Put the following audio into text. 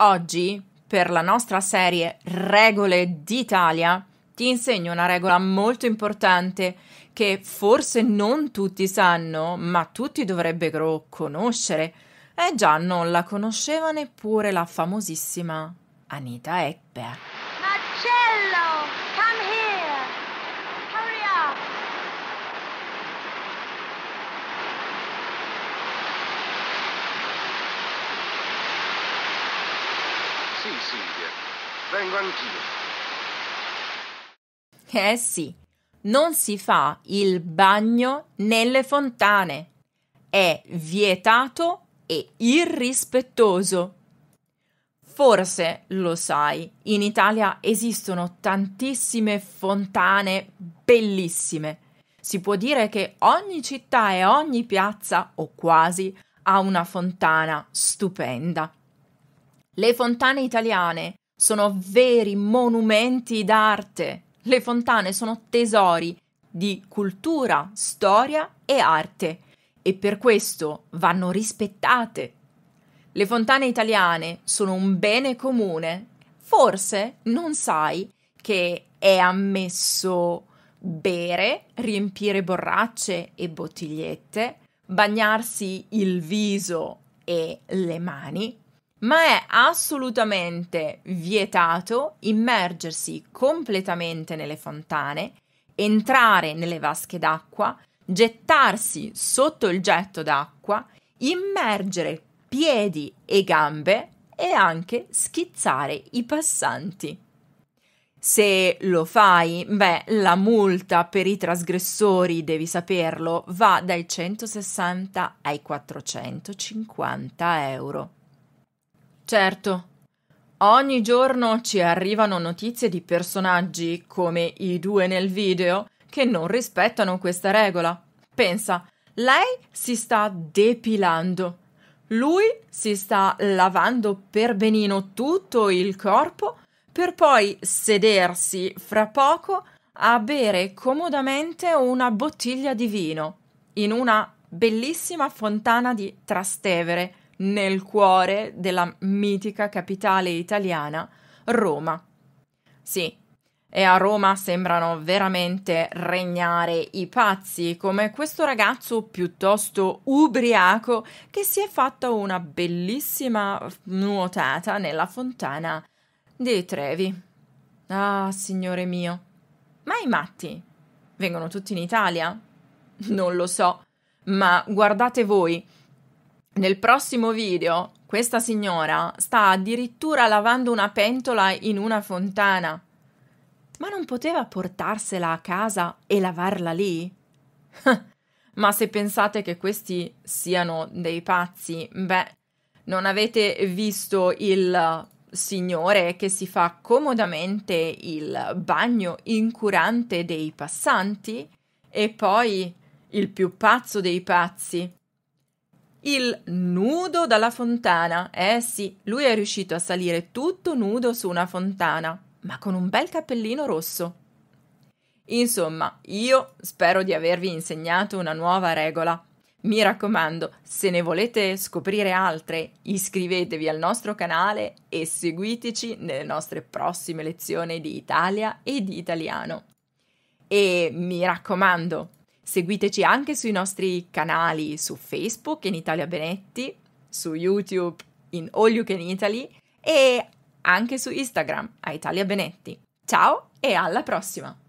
Oggi, per la nostra serie Regole d'Italia, ti insegno una regola molto importante che forse non tutti sanno, ma tutti dovrebbero conoscere. E eh già non la conosceva neppure la famosissima Anita Ekberg. Marcello! Sì, Silvia, vengo anch'io. Eh sì, non si fa il bagno nelle fontane. È vietato e irrispettoso. Forse lo sai, in Italia esistono tantissime fontane bellissime. Si può dire che ogni città e ogni piazza, o quasi, ha una fontana stupenda. Le fontane italiane sono veri monumenti d'arte. Le fontane sono tesori di cultura, storia e arte e per questo vanno rispettate. Le fontane italiane sono un bene comune. Forse non sai che è ammesso bere, riempire borracce e bottigliette, bagnarsi il viso e le mani, ma è assolutamente vietato immergersi completamente nelle fontane, entrare nelle vasche d'acqua, gettarsi sotto il getto d'acqua, immergere piedi e gambe e anche schizzare i passanti. Se lo fai, beh, la multa per i trasgressori, devi saperlo, va dai 160 ai 450 euro. Certo. Ogni giorno ci arrivano notizie di personaggi, come i due nel video, che non rispettano questa regola. Pensa, lei si sta depilando. Lui si sta lavando per benino tutto il corpo per poi sedersi fra poco a bere comodamente una bottiglia di vino in una bellissima fontana di Trastevere nel cuore della mitica capitale italiana, Roma. Sì, e a Roma sembrano veramente regnare i pazzi, come questo ragazzo piuttosto ubriaco che si è fatto una bellissima nuotata nella fontana di Trevi. Ah, signore mio, ma i matti vengono tutti in Italia? Non lo so, ma guardate voi, nel prossimo video, questa signora sta addirittura lavando una pentola in una fontana. Ma non poteva portarsela a casa e lavarla lì? Ma se pensate che questi siano dei pazzi, beh, non avete visto il signore che si fa comodamente il bagno incurante dei passanti? E poi il più pazzo dei pazzi il nudo dalla fontana. Eh sì, lui è riuscito a salire tutto nudo su una fontana, ma con un bel cappellino rosso. Insomma, io spero di avervi insegnato una nuova regola. Mi raccomando, se ne volete scoprire altre, iscrivetevi al nostro canale e seguiteci nelle nostre prossime lezioni di Italia e di italiano. E mi raccomando, Seguiteci anche sui nostri canali su Facebook in Italia Benetti, su YouTube in All You Can Italy e anche su Instagram a Italia Benetti. Ciao e alla prossima!